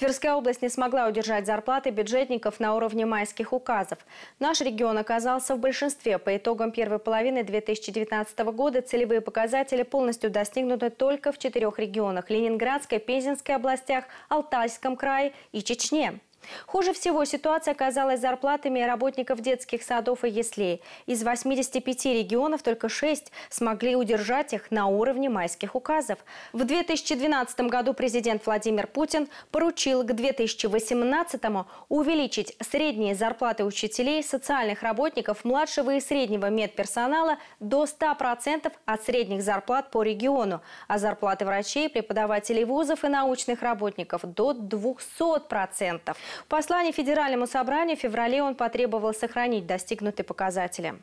Тверская область не смогла удержать зарплаты бюджетников на уровне майских указов. Наш регион оказался в большинстве. По итогам первой половины 2019 года целевые показатели полностью достигнуты только в четырех регионах – Ленинградской, Пензенской областях, Алтайском крае и Чечне. Хуже всего ситуация оказалась зарплатами работников детских садов и яслей. Из 85 регионов только 6 смогли удержать их на уровне майских указов. В 2012 году президент Владимир Путин поручил к 2018 увеличить средние зарплаты учителей, социальных работников, младшего и среднего медперсонала до 100% от средних зарплат по региону, а зарплаты врачей, преподавателей вузов и научных работников до 200%. В послании Федеральному собранию в феврале он потребовал сохранить достигнутые показатели.